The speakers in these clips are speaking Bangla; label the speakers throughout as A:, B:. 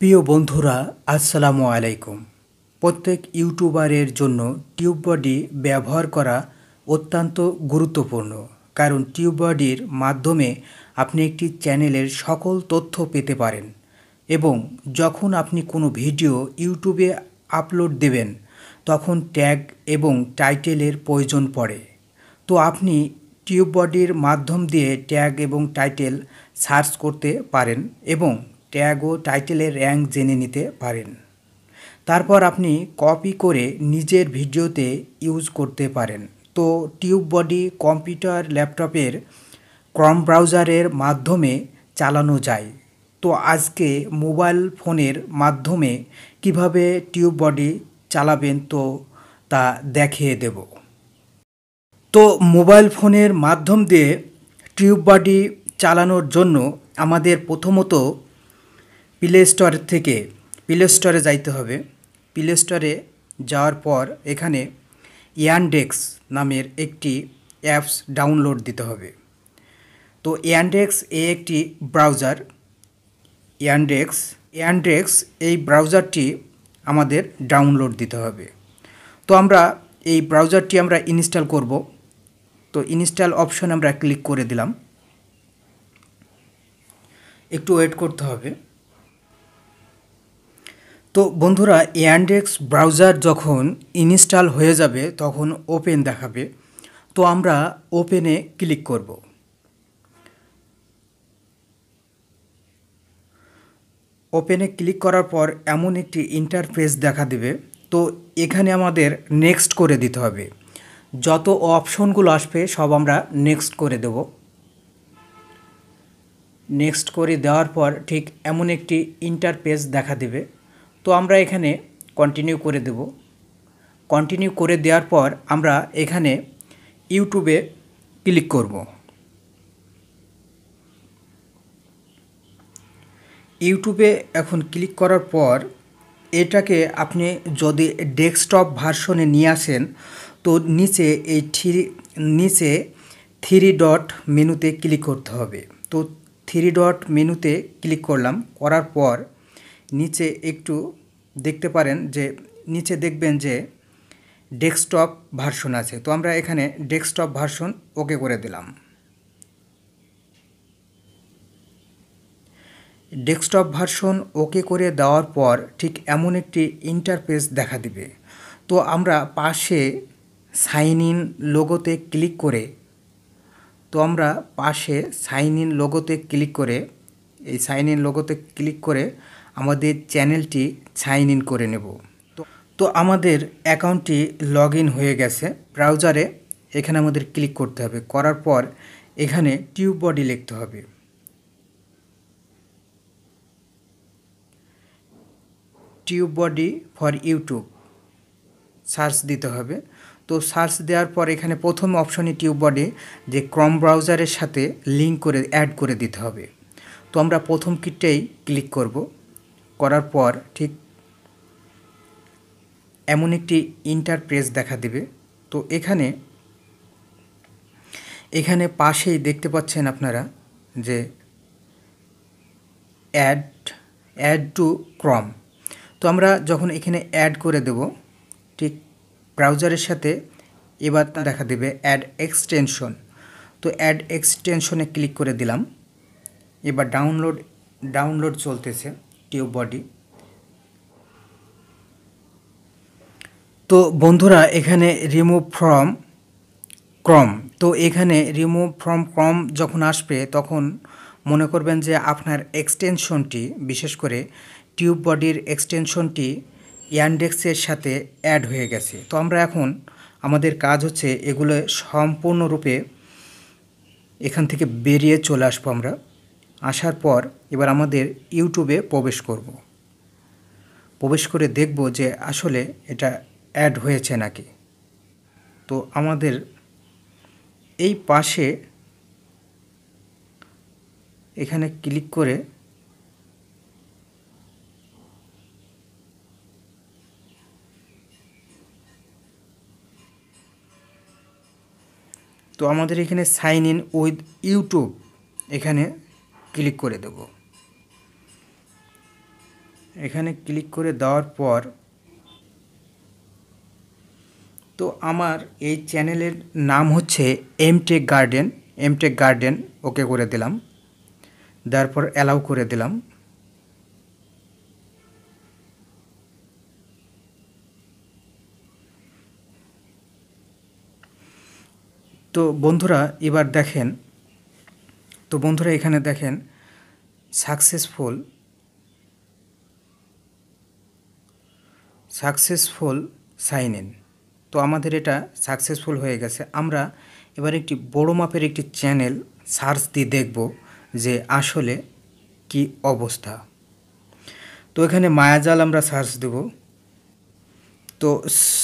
A: প্রিয় বন্ধুরা আসসালামু আলাইকুম প্রত্যেক ইউটিউবারের জন্য টিউব বডি ব্যবহার করা অত্যন্ত গুরুত্বপূর্ণ কারণ টিউব বডির মাধ্যমে আপনি একটি চ্যানেলের সকল তথ্য পেতে পারেন এবং যখন আপনি কোনো ভিডিও ইউটিউবে আপলোড দেবেন তখন ট্যাগ এবং টাইটেলের প্রয়োজন পড়ে তো আপনি টিউব বডির মাধ্যম দিয়ে ট্যাগ এবং টাইটেল সার্চ করতে পারেন এবং ট্যাগ ও টাইটেলের র্যাঙ্ক জেনে নিতে পারেন তারপর আপনি কপি করে নিজের ভিডিওতে ইউজ করতে পারেন তো টিউব বডি কম্পিউটার ল্যাপটপের ক্রম ব্রাউজারের মাধ্যমে চালানো যায় তো আজকে মোবাইল ফোনের মাধ্যমে কিভাবে টিউব বডি চালাবেন তো তা দেখিয়ে দেব তো মোবাইল ফোনের মাধ্যম দিয়ে টিউব বডি চালানোর জন্য আমাদের প্রথমত প্লে স্টোর থেকে প্লে স্টোরে যাইতে হবে প্লে স্টোরে যাওয়ার পর এখানে ইয়ানডেক্স নামের একটি অ্যাপস ডাউনলোড দিতে হবে তো ইয়ানডেক্স এ একটি ব্রাউজার ইয়ানডেক্স ইয়ানডেক্স এই ব্রাউজারটি আমাদের ডাউনলোড দিতে হবে তো আমরা এই ব্রাউজারটি আমরা ইনস্টল করব তো ইনস্টল অপশন আমরা ক্লিক করে দিলাম একটু ওয়েট করতে হবে তো বন্ধুরা অ্যান্ডেক্স ব্রাউজার যখন ইনস্টল হয়ে যাবে তখন ওপেন দেখাবে তো আমরা ওপেনে ক্লিক করব ওপেনে ক্লিক করার পর এমন একটি ইন্টারফেস দেখা দেবে তো এখানে আমাদের নেক্সট করে দিতে হবে যত অপশনগুলো আসবে সব আমরা নেক্সট করে দেব নেক্সট করে দেওয়ার পর ঠিক এমন একটি ইন্টারফেস দেখা দেবে তো আমরা এখানে কন্টিনিউ করে দেব কন্টিনিউ করে দেওয়ার পর আমরা এখানে ইউটিউবে ক্লিক করব ইউটিউবে এখন ক্লিক করার পর এটাকে আপনি যদি ডেস্কটপ ভার্সনে নিয়ে আসেন তো নিচে এই থ্রি নিচে থ্রি ডট মেনুতে ক্লিক করতে হবে তো থ্রি ডট মেনুতে ক্লিক করলাম করার পর নিচে একটু দেখতে পারেন যে নিচে দেখবেন যে ডেস্কটপ ভার্সন আছে তো আমরা এখানে ডেস্কটপ ভার্সন ওকে করে দিলাম ডেস্কটপ ভার্সন ওকে করে দেওয়ার পর ঠিক এমন একটি ইন্টারফেস দেখা দিবে তো আমরা পাশে সাইন ইন লোগোতে ক্লিক করে তো আমরা পাশে সাইন ইন লোগোতে ক্লিক করে এই সাইন ইন লোগোতে ক্লিক করে আমাদের চ্যানেলটি সাইন ইন করে নেব তো আমাদের অ্যাকাউন্টটি লগ হয়ে গেছে ব্রাউজারে এখানে আমাদের ক্লিক করতে হবে করার পর এখানে টিউব বডি লিখতে হবে TubeBuddy for YouTube search দিতে হবে তো সার্চ দেওয়ার পর এখানে প্রথম অপশনে টিউব বডি যে ক্রম ব্রাউজারের সাথে লিঙ্ক করে অ্যাড করে দিতে হবে তো আমরা প্রথম কিটটাই ক্লিক করবো করার পর ঠিক এমন একটি ইন্টারপ্রেস দেখা দেবে তো এখানে এখানে পাশেই দেখতে পাচ্ছেন আপনারা যে অ্যাড অ্যাড টু ক্রম তো আমরা যখন এখানে অ্যাড করে দেব ঠিক ব্রাউজারের সাথে এবার তা দেখা দেবে অ্যাড এক্সটেনশন তো অ্যাড এক্সটেনশনে ক্লিক করে দিলাম এবার ডাউনলোড ডাউনলোড চলতেছে টিউব বডি তো বন্ধুরা এখানে রিমুভ ফ্রম ক্রম তো এখানে রিমুভ ফ্রম ক্রম যখন আসবে তখন মনে করবেন যে আপনার এক্সটেনশনটি বিশেষ করে টিউব বডির এক্সটেনশনটি ইয়ানডেক্সের সাথে অ্যাড হয়ে গেছে তো আমরা এখন আমাদের কাজ হচ্ছে এগুলো সম্পূর্ণরূপে এখান থেকে বেরিয়ে চলে আসবো আমরা আসার পর এবার আমাদের ইউটিউবে প্রবেশ করব প্রবেশ করে দেখব যে আসলে এটা অ্যাড হয়েছে নাকি তো আমাদের এই পাশে এখানে ক্লিক করে তো আমাদের এখানে সাইন ইন উইথ ইউটিউব এখানে ক্লিক করে দেব এখানে ক্লিক করে দেওয়ার পর তো আমার এই চ্যানেলের নাম হচ্ছে Mtech garden Mtech garden okay করে দিলাম তারপর অ্যালাউ করে দিলাম তো বন্ধুরা এবার দেখেন তো বন্ধুরা এখানে দেখেন সাকসেসফুল সাকসেসফুল সাইন ইন তো আমাদের এটা সাকসেসফুল হয়ে গেছে আমরা এবার একটি বড় মাপের একটি চ্যানেল সার্চ দিয়ে দেখব যে আসলে কি অবস্থা তো এখানে মায়াজাল আমরা সার্চ দেব তো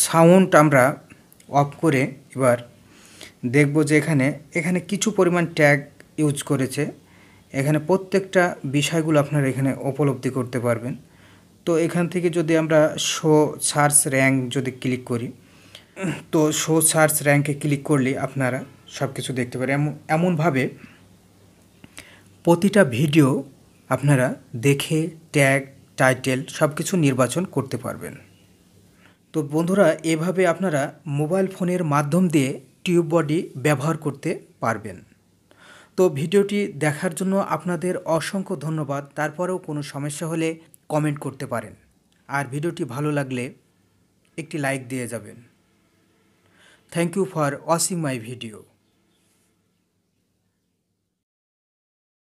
A: সাউন্ড আমরা অফ করে এবার দেখব যে এখানে এখানে কিছু পরিমাণ ট্যাগ ইউজ করেছে এখানে প্রত্যেকটা বিষয়গুলো আপনারা এখানে উপলব্ধি করতে পারবেন তো এখান থেকে যদি আমরা শো সার্চ র্যাঙ্ক যদি ক্লিক করি তো শো সার্চ র্যাঙ্কে ক্লিক করলে আপনারা সব কিছু দেখতে পারেন এমন এমনভাবে প্রতিটা ভিডিও আপনারা দেখে ট্যাগ টাইটেল সব কিছু নির্বাচন করতে পারবেন তো বন্ধুরা এভাবে আপনারা মোবাইল ফোনের মাধ্যম দিয়ে টিউব বডি ব্যবহার করতে পারবেন তো ভিডিওটি দেখার জন্য আপনাদের অসংখ্য ধন্যবাদ তারপরেও কোনো সমস্যা হলে কমেন্ট করতে পারেন আর ভিডিওটি ভালো লাগলে একটি লাইক দিয়ে যাবেন thank you for watching my video